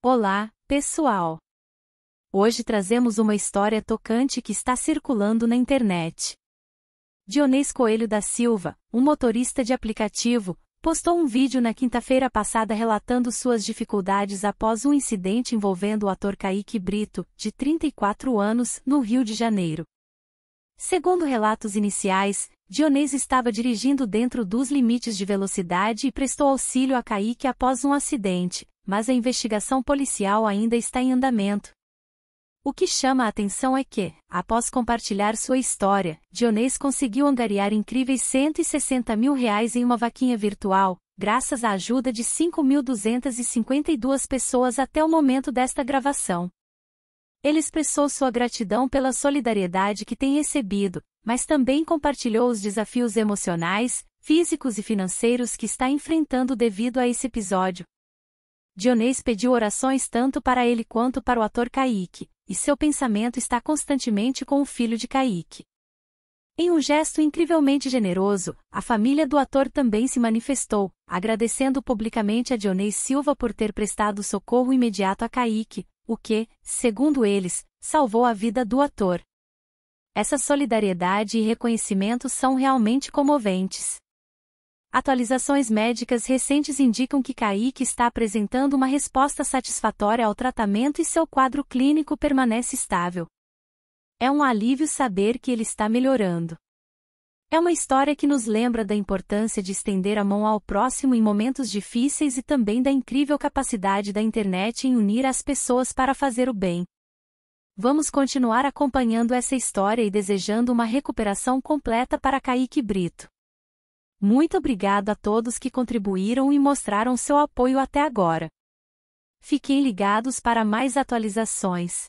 Olá, pessoal! Hoje trazemos uma história tocante que está circulando na internet. Dionês Coelho da Silva, um motorista de aplicativo, postou um vídeo na quinta-feira passada relatando suas dificuldades após um incidente envolvendo o ator Kaique Brito, de 34 anos, no Rio de Janeiro. Segundo relatos iniciais, Dionísio estava dirigindo dentro dos limites de velocidade e prestou auxílio a Kaique após um acidente, mas a investigação policial ainda está em andamento. O que chama a atenção é que, após compartilhar sua história, Dionês conseguiu angariar incríveis 160 mil reais em uma vaquinha virtual, graças à ajuda de 5.252 pessoas até o momento desta gravação. Ele expressou sua gratidão pela solidariedade que tem recebido, mas também compartilhou os desafios emocionais, físicos e financeiros que está enfrentando devido a esse episódio. Dionês pediu orações tanto para ele quanto para o ator Kaique, e seu pensamento está constantemente com o filho de Kaique. Em um gesto incrivelmente generoso, a família do ator também se manifestou, agradecendo publicamente a Dionei Silva por ter prestado socorro imediato a Kaique, o que, segundo eles, salvou a vida do ator. Essa solidariedade e reconhecimento são realmente comoventes. Atualizações médicas recentes indicam que Kaique está apresentando uma resposta satisfatória ao tratamento e seu quadro clínico permanece estável, é um alívio saber que ele está melhorando. É uma história que nos lembra da importância de estender a mão ao próximo em momentos difíceis e também da incrível capacidade da internet em unir as pessoas para fazer o bem. Vamos continuar acompanhando essa história e desejando uma recuperação completa para Kaique Brito. Muito obrigado a todos que contribuíram e mostraram seu apoio até agora. Fiquem ligados para mais atualizações.